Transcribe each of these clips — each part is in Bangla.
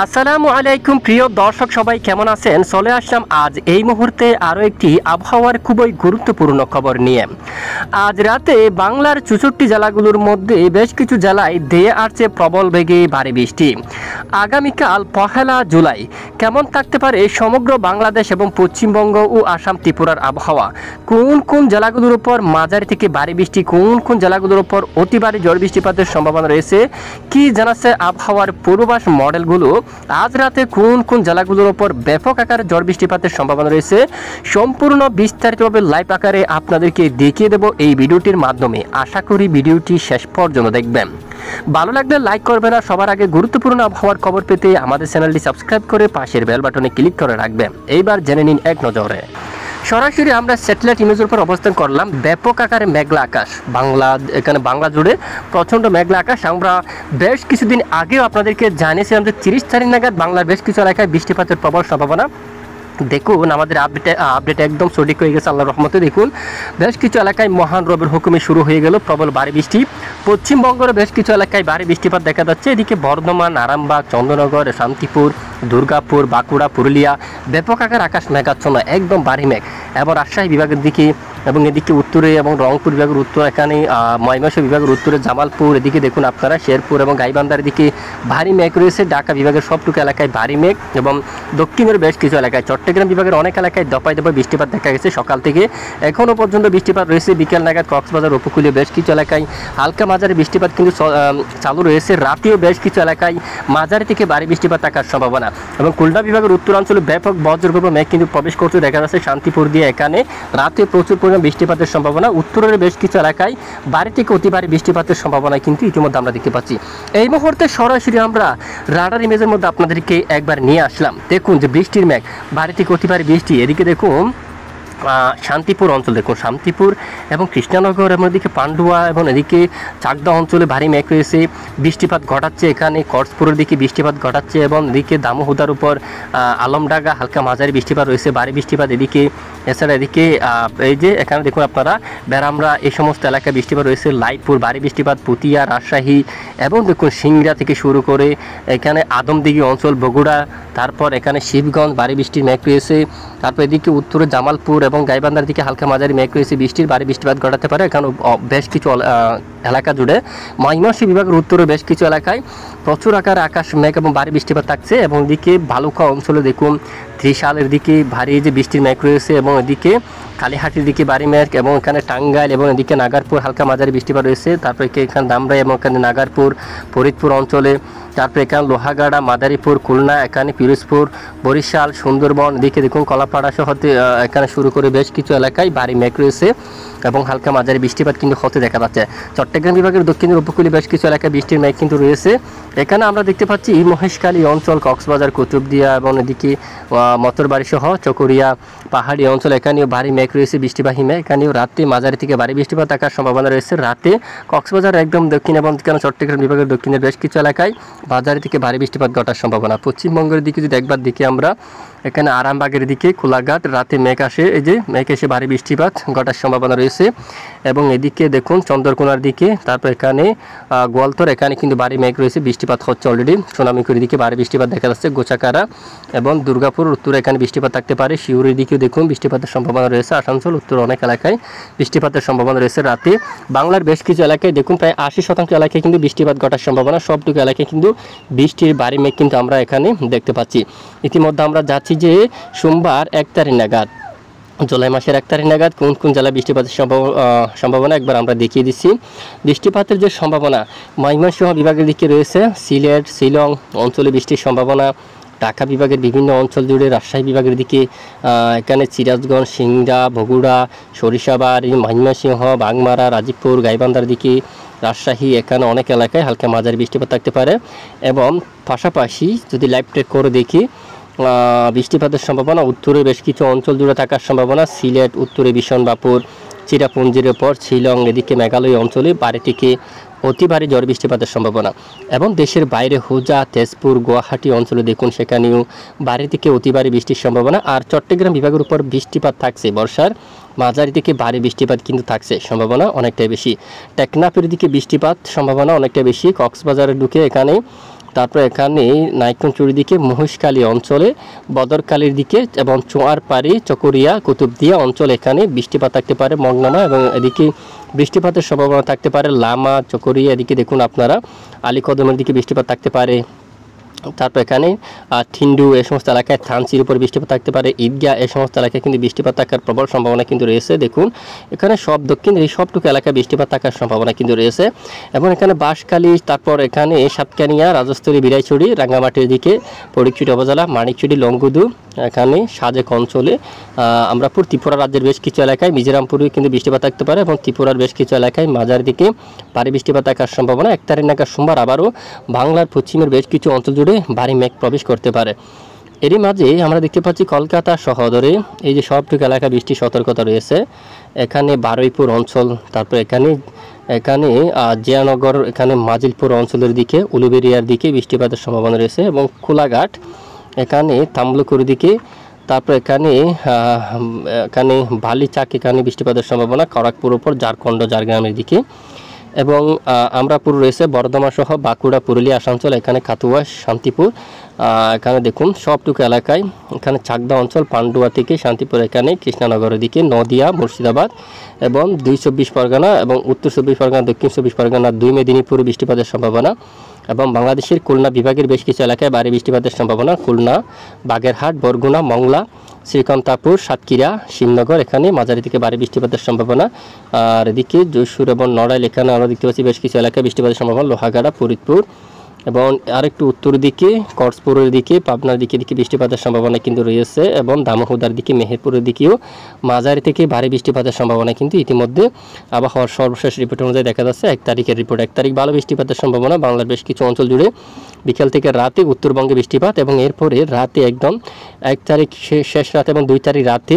আসসালামু আলাইকুম প্রিয় দর্শক সবাই কেমন আছেন চলে আসলাম আজ এই মুহূর্তে আরও একটি আবহাওয়ার খুবই গুরুত্বপূর্ণ খবর নিয়ে আজ রাতে বাংলার চুষট্টি জেলাগুলোর মধ্যে বেশ কিছু জেলায় দেয়ে আসছে প্রবল বেগে ভারী বৃষ্টি আগামীকাল পহেলা জুলাই কেমন থাকতে পারে সমগ্র বাংলাদেশ এবং পশ্চিমবঙ্গ ও আসাম ত্রিপুরার আবহাওয়া কোন কোন জেলাগুলোর উপর মাঝারি থেকে ভারী বৃষ্টি কোন কোন জেলাগুলোর উপর অতিবারী জড় বৃষ্টিপাতের সম্ভাবনা রয়েছে কি জানাচ্ছে আবহাওয়ার পূর্বাভাস মডেলগুলো আজ রাতে কোন কোন জেলাগুলোর ওপর ব্যাপক আকারে ঝড় বৃষ্টিপাতের সম্ভাবনা রয়েছে সম্পূর্ণ বিস্তারিতভাবে লাইভ আকারে আপনাদেরকে দেখিয়ে দেব এই ভিডিওটির মাধ্যমে আশা করি ভিডিওটি শেষ পর্যন্ত দেখবেন ভালো লাগলে লাইক করবেন আর সবার আগে গুরুত্বপূর্ণ আবহাওয়ার খবর পেতে আমাদের চ্যানেলটি সাবস্ক্রাইব করে পাশের বেল বাটনে ক্লিক করে রাখবেন এইবার জেনে নিন এক নজরে সরাসরি আমরা স্যাটেলাইট ইমেজের উপর অবস্থান করলাম ব্যাপক আকারে মেঘলা আকাশ বাংলা এখানে বাংলা জুড়ে প্রচণ্ড মেঘলা আকাশ আমরা বেশ কিছুদিন আগেও আপনাদেরকে জানিয়েছিলাম যে তিরিশ তারিখ নাগাদ বাংলার বেশ কিছু এলাকায় বৃষ্টিপাতের প্রবল সম্ভাবনা দেখুন আমাদের আপডেট আপডেট একদম সঠিক হয়ে গেছে আল্লাহ রহমতে দেখুন বেশ কিছু এলাকায় মহান রবের হুকুমে শুরু হয়ে গেল প্রবল ভারী বৃষ্টি পশ্চিমবঙ্গের বেশ কিছু এলাকায় ভারী বৃষ্টিপাত দেখা যাচ্ছে এদিকে বর্ধমান আরামবাগ চন্দ্রনগর শান্তিপুর দুর্গাপুর বাঁকুড়া পুরুলিয়া ব্যাপক আকার আকাশ মেঘাচ্ছন্ন একদম ভারী মেঘ এবং রাজশাহী বিভাগের দিকে এবং এদিকে উত্তরে এবং রংপুর বিভাগের উত্তর এখানে ময়মাস বিভাগের উত্তরে জামালপুর এদিকে দেখুন আপনারা শেরপুর এবং গাইবান্ধার দিকে ভারী মেঘ রয়েছে ঢাকা বিভাগের সবটুকু এলাকায় ভারী মেঘ এবং দক্ষিণের বেশ কিছু এলাকায় চট্টগ্রাম বিভাগের অনেক এলাকায় দপায় দপায় বৃষ্টিপাত দেখা গেছে সকাল থেকে এখনও পর্যন্ত বৃষ্টিপাত রয়েছে বিকেল নাগাদ কক্সবাজার উপকূলীয় বেশ কিছু এলাকায় হালকা মাঝারি বৃষ্টিপাত কিন্তু চালু রয়েছে রাতেও বেশ কিছু এলাকায় মাঝারি থেকে ভারী বৃষ্টিপাত থাকার সম্ভাবনা এবং খুলনা বিভাগের উত্তরাঞ্চলে ব্যাপক বজ্রগর্ভ মেঘ কিন্তু প্রবেশ করতে দেখা যাচ্ছে শান্তিপুর দিয়ে এখানে রাতে প্রচুর পরিমাণ বৃষ্টিপাতের সম্ভাবনা উত্তরের বেশ কিছু এলাকায় বাড়ি থেকে অতি ভারী বৃষ্টিপাতের সম্ভাবনা কিন্তু ইতিমধ্যে আমরা দেখতে পাচ্ছি এই মুহূর্তে সরাসরি আমরা রাডার ইমেজের মধ্যে আপনাদেরকে একবার নিয়ে আসলাম দেখুন যে বৃষ্টির ম্যাগ বাড়ি থেকে অতি ভারী বৃষ্টি এদিকে দেখুন শান্তিপুর অঞ্চল দেখুন শান্তিপুর এবং কৃষ্ণনগর এবং এদিকে পান্ডুয়া এবং এদিকে চাকদা অঞ্চলে ভারী মেঘ রয়েছে বৃষ্টিপাত ঘটাচ্ছে এখানে কর্সপুরের দিকে বৃষ্টিপাত ঘটাচ্ছে এবং এদিকে দামোহুদার উপর আলমডাঙ্গা হালকা মাঝারি বৃষ্টিপাত রয়েছে ভারী বৃষ্টিপাত এদিকে এছাড়া এদিকে এই যে এখানে দেখুন আপনারা বেড়ামরা এই সমস্ত এলাকায় বৃষ্টিপাত রয়েছে লাইটপুর ভারী বৃষ্টিপাত পুতিয়া রাজশাহী এবং দেখুন সিংড়া থেকে শুরু করে এখানে আদমদিঘি অঞ্চল বগুড়া তারপর এখানে শিবগঞ্জ ভারী বৃষ্টির মেঘ রয়েছে তারপর এদিকে উত্তরে জামালপুর এবং গাইবান্ধার দিকে হালকা মাঝারি মেঘ রয়েছে বৃষ্টির বাড়ি বৃষ্টিপাত ঘটাতে পারে কারণ বেশ কিছু এলাকা জুড়ে মাইমাসী বিভাগের উত্তরে বেশ কিছু এলাকায় প্রচুর আকার আকাশ মেঘ এবং বাড়ি বৃষ্টিপাত থাকছে এবং এদিকে ভালুকা অঞ্চলে দেখুন ত্রিশাল এদিকে ভারী যে বৃষ্টির ম্যাক রয়েছে এবং এদিকে কালীহাটির দিকে বাড়ি ম্যাক এবং এখানে টাঙ্গাইল এবং এদিকে নাগারপুর হালকা মাঝারি বৃষ্টিপাত রয়েছে তারপরে এখানে দামরাই এবং এখানে নাগারপুর ফরিদপুর অঞ্চলে তারপরে এখানে লোহাগাড়া মাদারীপুর খুলনা এখানে পিরোজপুর বরিশাল সুন্দরবন এদিকে দেখুন কলাপাড়া সহ এখানে শুরু করে বেশ কিছু এলাকায় ভারী ম্যাক রয়েছে এবং হালকা মাঝারি বৃষ্টিপাত কিন্তু হতে দেখা যাচ্ছে চট্টগ্রাম বিভাগের দক্ষিণের উপকূলে বেশ কিছু এলাকায় বৃষ্টির ম্যাক কিন্তু রয়েছে এখানে আমরা দেখতে পাচ্ছি মহেশখালী অঞ্চল কক্সবাজার কুতুবদিয়া এবং এদিকে মতরবাড়ি সহ চকরিয়া পাহাড়ি অঞ্চল এখানেও ভারী মেঘ রয়েছে বৃষ্টিবাহী বা হিমে এখানেও রাতে মাঝারি থেকে ভারী বৃষ্টিপাত থাকার সম্ভাবনা রয়েছে রাতে কক্সবাজার একদম দক্ষিণ এবং চট্টগ্রাম বিভাগের দক্ষিণের বেশ কিছু এলাকায় মাঝারি থেকে ভারী বৃষ্টিপাত ঘটার সম্ভাবনা পশ্চিমবঙ্গের দিকে যদি একবার দিকে আমরা এখানে আরামবাগের দিকে খোলাঘাট রাতে মেঘ আসে এই যে মেঘ এসে ভারী বৃষ্টিপাত ঘটার সম্ভাবনা রয়েছে এবং এদিকে দেখুন চন্দ্রকোনার দিকে তারপর এখানে গোয়ালতর এখানে কিন্তু ভারী মেঘ রয়েছে বৃষ্টিপাত হচ্ছে অলরেডি সোনামিকুর দিকে ভারী বৃষ্টিপাত দেখা যাচ্ছে গোচাকারা এবং দুর্গাপুর উত্তরে এখানে বৃষ্টিপাত থাকতে পারে শিউরির দিকেও দেখুন বৃষ্টিপাতের সম্ভাবনা রয়েছে আসানসোল উত্তর অনেক এলাকায় বৃষ্টিপাতের সম্ভাবনা রয়েছে রাতে বাংলার বেশ কিছু এলাকায় দেখুন প্রায় আশি শতাংশ এলাকায় কিন্তু বৃষ্টিপাত ঘটার সম্ভাবনা সবটুকু এলাকায় কিন্তু বৃষ্টির ভারী মেঘ কিন্তু আমরা এখানে দেখতে পাচ্ছি ইতিমধ্যে আমরা যাচ্ছি জানাচ্ছি যে সোমবার এক তারিখ নাগাদ জুলাই মাসের এক তারিখ নাগাদ কোন কোন জেলায় বৃষ্টিপাতের সম্ভাবনা একবার আমরা দেখিয়ে দিচ্ছি বৃষ্টিপাতের যে সম্ভাবনা ময়মনসিংহ বিভাগের দিকে রয়েছে সিলেট শিলং অঞ্চলে বৃষ্টির সম্ভাবনা ঢাকা বিভাগের বিভিন্ন অঞ্চল জুড়ে রাজশাহী বিভাগের দিকে এখানে সিরাজগঞ্জ সিংড়া বগুড়া সরিষাবাড়ি মাহিমাসিংহ বাংমারা রাজীবপুর গাইবান্ধার দিকে রাজশাহী এখানে অনেক এলাকায় হালকা মাঝারি বৃষ্টিপাত থাকতে পারে এবং পাশাপাশি যদি লাইভ ট্রেক করে দেখি বৃষ্টিপাতের সম্ভাবনা উত্তরে বেশ কিছু অঞ্চল জুড়ে থাকার সম্ভাবনা সিলেট উত্তরে বিশনবাপুর চিরাপুঞ্জির পর শিলং এদিকে মেঘালয় অঞ্চলে বাড়ি থেকে অতি ভারী ঝড় বৃষ্টিপাতের সম্ভাবনা এবং দেশের বাইরে হোজা তেজপুর গুয়াহাটি অঞ্চলে দেখুন সেখানেও বাড়ি থেকে অতি ভারী বৃষ্টির সম্ভাবনা আর চট্টগ্রাম বিভাগের উপর বৃষ্টিপাত থাকছে বর্ষার মাঝারি থেকে ভারী বৃষ্টিপাত কিন্তু থাকছে সম্ভাবনা অনেকটাই বেশি টেকনাফের দিকে বৃষ্টিপাত সম্ভাবনা অনেকটাই বেশি কক্সবাজারে ঢুকে এখানে তারপর এখানে নাইকনচুরি দিকে মহিষকালী অঞ্চলে বদরকালীর দিকে এবং পাড়ি চকরিয়া কুতুবদিয়া অঞ্চল এখানে বৃষ্টিপাত থাকতে পারে মগনামা এবং এদিকে বৃষ্টিপাতের সম্ভাবনা থাকতে পারে লামা চকরিয়া এদিকে দেখুন আপনারা আলীকদমের দিকে বৃষ্টিপাত থাকতে পারে তারপর এখানে থিন্ডু এ সমস্ত এলাকায় থানচির উপর বৃষ্টিপাত থাকতে পারে ঈদগাহ এ সমস্ত এলাকায় কিন্তু বৃষ্টিপাত থাকার প্রবল সম্ভাবনা কিন্তু রয়েছে দেখুন এখানে সব দক্ষিণ এই সবটুকু এলাকায় বৃষ্টিপাত থাকার সম্ভাবনা কিন্তু রয়েছে এবং এখানে বাঁশখালী তারপর এখানে সাতকানিয়া রাজস্থলী বিরাইছড়ি রাঙ্গামাটির দিকে ফরিকচুটি উপজেলা মানিকচুটি লঙ্গুদু এখানে সাজেক অঞ্চলে আমরা ত্রিপুরা রাজ্যের বেশ কিছু এলাকায় মিজোরামপুরে কিন্তু বৃষ্টিপাত থাকতে পারে এবং ত্রিপুরার বেশ কিছু এলাকায় মাঝার দিকে ভারী বৃষ্টিপাত থাকার সম্ভাবনা এক তারিখ নাগাদ সোমবার আবারও বাংলার পশ্চিমের বেশ কিছু অঞ্চল জুড়ে ভারী মেঘ প্রবেশ করতে পারে এরই মাঝে আমরা দেখতে পাচ্ছি কলকাতা শহরে এই যে সবটুকু এলাকা বৃষ্টির সতর্কতা রয়েছে এখানে বারুইপুর অঞ্চল তারপর এখানে এখানে জিয়ানগর এখানে মাজিলপুর অঞ্চলের দিকে উলুবেরিয়ার দিকে বৃষ্টিপাতের সম্ভাবনা রয়েছে এবং কোলাঘাট এখানে তামলুকুর দিকে তারপর এখানে এখানে ভালি চাক এখানে বৃষ্টিপাতের সম্ভাবনা খড়াকপুর ওপর ঝাড়খণ্ড ঝাড়গ্রামের দিকে এবং আমরা পুরো রয়েছে বর্ধমান সহ বাঁকুড়া পুরুলিয়া আসানসোল এখানে খাতুয়া শান্তিপুর এখানে দেখুন সবটুকু এলাকায় এখানে চাকদা অঞ্চল পান্ডুয়া থেকে শান্তিপুর এখানে কৃষ্ণানগরের দিকে নদিয়া মুর্শিদাবাদ এবং দুই চব্বিশ পরগনা এবং উত্তর চব্বিশ পরগনা দক্ষিণ চব্বিশ পরগনা দুই মেদিনীপুরে বৃষ্টিপাতের সম্ভাবনা এবং বাংলাদেশের খুলনা বিভাগের বেশ কিছু এলাকায় বাড়ি বৃষ্টিপাতের সম্ভাবনা খুলনা বাগেরহাট বরগুনা মংলা শ্রীকান্তাপুর সাতক্ষীরা শিবনগর এখানে মাঝারি থেকে বাড়ি বৃষ্টিপাতের সম্ভাবনা আর এদিকে যশোর এবং নড়াইল এখানে আমরা দেখতে পাচ্ছি বেশ কিছু এলাকায় বৃষ্টিপাতের সম্ভাবনা লোহাগাড়া ফরিদপুর এবং আরেকটু উত্তর দিকে কর্সপুরের দিকে পাবনার দিকে দিকে বৃষ্টিপাতের সম্ভাবনা কিন্তু রয়েছে এবং দামোহদার দিকে মেহেরপুরের দিকেও মাঝারি থেকে ভারী বৃষ্টিপাতের সম্ভাবনা কিন্তু ইতিমধ্যে আবহাওয়ার সর্বশেষ রিপোর্ট অনুযায়ী দেখা যাচ্ছে এক তারিখের রিপোর্ট এক তারিখ ভালো বৃষ্টিপাতের সম্ভাবনা বাংলার বেশ কিছু অঞ্চল জুড়ে বিকেল থেকে রাতে উত্তরবঙ্গে বৃষ্টিপাত এবং এরপরে রাতে একদম এক তারিখ শেষ রাত এবং দুই তারিখ রাতে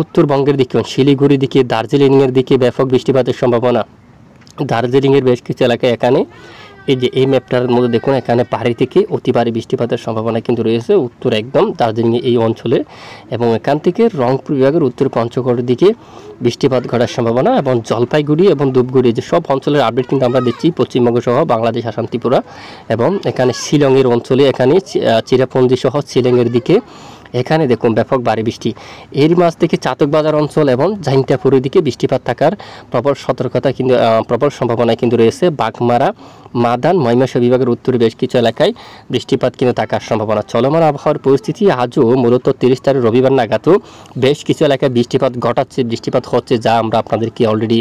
উত্তরবঙ্গের দিকে শিলিগুড়ির দিকে দার্জিলিংয়ের দিকে ব্যাপক বৃষ্টিপাতের সম্ভাবনা দার্জিলিংয়ের বেশ কিছু এলাকায় এখানে এই যে এই ম্যাপটার মধ্যে দেখুন এখানে পাহাড়ি থেকে অতি ভারী বৃষ্টিপাতের সম্ভাবনা কিন্তু রয়েছে উত্তর একদম দার্জিলিং এই অঞ্চলে এবং এখান থেকে রংপুর বিভাগের উত্তর পঞ্চগড়ের দিকে বৃষ্টিপাত ঘটার সম্ভাবনা এবং জলপাইগুড়ি এবং ধূপগুড়ি যে সব অঞ্চলের আপডেট কিন্তু আমরা দেখছি পশ্চিমবঙ্গ সহ বাংলাদেশ আসাম ত্রিপুরা এবং এখানে শিলংয়ের অঞ্চলে এখানে চিরাপঞ্জি সহ শিলংয়ের দিকে এখানে দেখুন ব্যাপক বাড়ি বৃষ্টি এর মাস থেকে চাতক বাজার অঞ্চল এবং জাইন্তাপুরের দিকে বৃষ্টিপাত থাকার প্রবল সতর্কতা কিন্তু প্রবল সম্ভাবনা কিন্তু রয়েছে বাঘমারা মাদান ময়মনসিংহ বিভাগের উত্তরে বেশ কিছু এলাকায় বৃষ্টিপাত কিন্তু থাকার সম্ভাবনা চলমান আবহাওয়ার পরিস্থিতি আজও মূলত তিরিশ তারিখ রবিবার নাগাদও বেশ কিছু এলাকায় বৃষ্টিপাত ঘটাচ্ছে বৃষ্টিপাত হচ্ছে যা আমরা আপনাদেরকে অলরেডি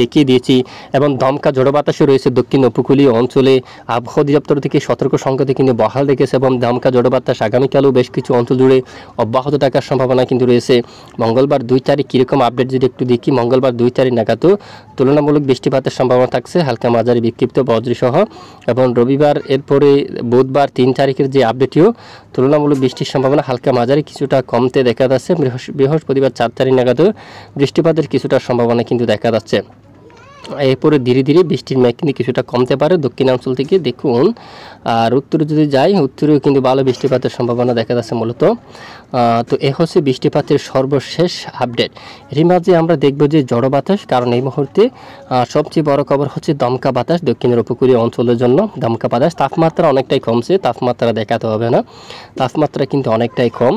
দেখিয়ে দিয়েছি এবং দমকা ঝোড়ো বাতাসও রয়েছে দক্ষিণ উপকূলীয় অঞ্চলে আবহাওয়া অধিদপ্তর থেকে সতর্ক সংকেত কিন্তু বহাল রেখেছে এবং দমকা ঝোড়ো বাতাস আগামীকালও বেশ কিছু অঞ্চল জুড়ে অব্যাহত থাকার সম্ভাবনা কিন্তু রয়েছে মঙ্গলবার দুই তারিখ কীরকম আপডেট যদি একটু দেখি মঙ্গলবার দুই তারিখ নাগাদও তুলনামূলক বৃষ্টিপাতের সম্ভাবনা থাকছে হালকা মাঝারি বিক্ষিপ্ত বিক্ষিপ্ত বজ্রসহ এবং রবিবার এরপরে বুধবার তিন তারিখের যে আপডেটটিও তুলনামূলক বৃষ্টির সম্ভাবনা হালকা মাঝারি কিছুটা কমতে দেখা যাচ্ছে বৃহস্পতিবার চার তারিখ নাগাদও বৃষ্টিপাতের কিছুটা সম্ভাবনা কিন্তু দেখা যাচ্ছে এরপরে ধীরে ধীরে বৃষ্টির মেঘ কিন্তু কিছুটা কমতে পারে দক্ষিণাঞ্চল থেকে দেখুন আর উত্তরে যদি যাই উত্তরেও কিন্তু ভালো বৃষ্টিপাতের সম্ভাবনা দেখা যাচ্ছে মূলত তো এ হচ্ছে বৃষ্টিপাতের সর্বশেষ আপডেট এর মাঝে আমরা দেখব যে জড়ো বাতাস কারণ এই মুহূর্তে সবচেয়ে বড় খবর হচ্ছে দমকা বাতাস দক্ষিণের উপকূলীয় অঞ্চলের জন্য দমকা বাতাস তাপমাত্রা অনেকটাই কমছে তাপমাত্রা দেখাতে হবে না তাপমাত্রা কিন্তু অনেকটাই কম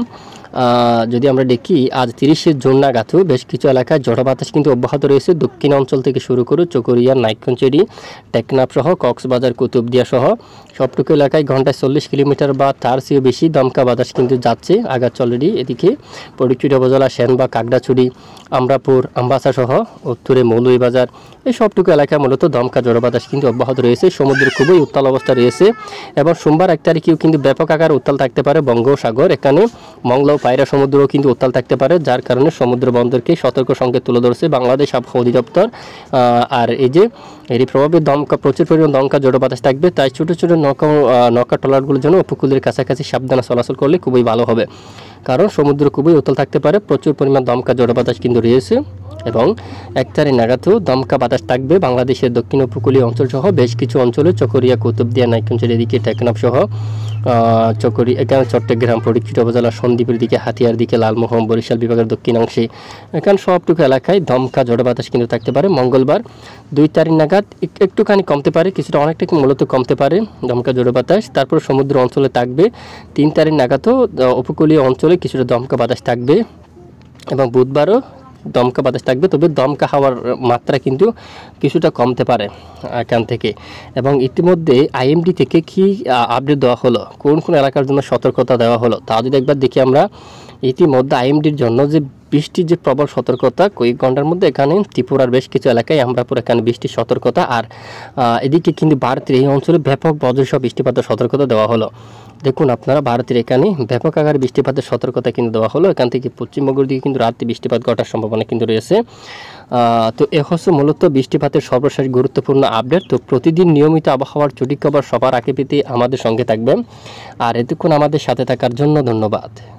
যদি আমরা দেখি আজ তিরিশে জুন নাগাদও বেশ কিছু এলাকায় ঝড় বাতাস কিন্তু অব্যাহত রয়েছে দক্ষিণ অঞ্চল থেকে শুরু করে চকরিয়া নাইকঞ্চেরি টেকনাফ সহ কক্সবাজার কুতুবদিয়া সহ সবটুকু এলাকায় ঘন্টায় চল্লিশ কিলোমিটার বা তার চেয়েও বেশি দমকা বাতাস কিন্তু যাচ্ছে আগাছ অলরেডি এদিকে পরিচুট উপজেলা সেনবা কাকড়াছুরি আমরাপুর আম্বাসাসহ সহ উত্তরে মৌলুইবাজার এই সবটুকু এলাকায় মূলত দমকা জড়ো বাতাস কিন্তু অব্যাহত রয়েছে সমুদ্রের খুবই উত্তাল অবস্থা রয়েছে এবং সোমবার এক তারিখেও কিন্তু ব্যাপক আকার উত্তাল থাকতে পারে বঙ্গোসাগর এখানে মংলা ও পায়রা সমুদ্রও কিন্তু উত্তাল থাকতে পারে যার কারণে সমুদ্র বন্দরকে সতর্ক সংকেত তুলে ধরছে বাংলাদেশ আবহাওয়া অধিদপ্তর আর এই যে এরই প্রভাবে দমকা প্রচুর পরিমাণ দমকা জড়ো বাতাস থাকবে তাই ছোটো ছোটো নৌকা নৌকা ট্রলারগুলোর জন্য উপকূলের কাছাকাছি সাবধানে চলাচল করলে খুবই ভালো হবে কারণ সমুদ্র খুবই উতল থাকতে পারে প্রচুর পরিমাণ দমকা জড়ো বাতাস কিন্তু রয়েছে এবং একচারি নাগাতেও দমকা বাতাস থাকবে বাংলাদেশের দক্ষিণ উপকূলীয় অঞ্চলসহ বেশ কিছু অঞ্চলে চকরিয়া কুতুবদিয়া নাইকুঞ্জের এদিকে টেকনাফ সহ চকরি এখানে চট্টগ্রাম পরীক্ষিত উপজেলা সন্দ্বীপের দিকে হাতিয়ার দিকে লালমোহন বরিশাল বিভাগের দক্ষিণাংশে এখানে সবটুকু এলাকায় দমকা ঝড় বাতাস কিন্তু থাকতে পারে মঙ্গলবার দুই তারিখ নাগাদ একটুখানি কমতে পারে কিছুটা অনেকটা মূলত কমতে পারে দমকা ঝড় বাতাস তারপর সমুদ্র অঞ্চলে থাকবে তিন তারিখ নাগাদও উপকূলীয় অঞ্চলে কিছুটা দমকা বাতাস থাকবে এবং বুধবারও দমকা বাতাস থাকবে তবে দমকা হাওয়ার মাত্রা কিন্তু কিছুটা কমতে পারে এখান থেকে এবং ইতিমধ্যে আইএমডি থেকে কি আপডেট দেওয়া হলো কোন কোন এলাকার জন্য সতর্কতা দেওয়া হলো তা যদি একবার দেখি আমরা ইতিমধ্যে আইএমডির জন্য যে বৃষ্টির যে প্রবল সতর্কতা কয়েক ঘন্টার মধ্যে এখানে ত্রিপুরার বেশ কিছু এলাকায় আমরাপুর এখানে বৃষ্টির সতর্কতা আর এদিকে কিন্তু ভারতের এই অঞ্চলে ব্যাপক বজ্রসহ বৃষ্টিপাতের সতর্কতা দেওয়া হলো দেখুন আপনারা ভারতের এখানে ব্যাপক আকারে বৃষ্টিপাতের সতর্কতা কিন্তু দেওয়া হলো এখান থেকে পশ্চিমবঙ্গের দিকে কিন্তু রাত্রে বৃষ্টিপাত ঘটার সম্ভাবনা কিন্তু রয়েছে তো এ হচ্ছে মূলত বৃষ্টিপাতের সর্বশেষ গুরুত্বপূর্ণ আপডেট তো প্রতিদিন নিয়মিত আবহাওয়ার ছুটি খবর সবার আগে পেতে আমাদের সঙ্গে থাকবেন আর এতক্ষণ আমাদের সাথে থাকার জন্য ধন্যবাদ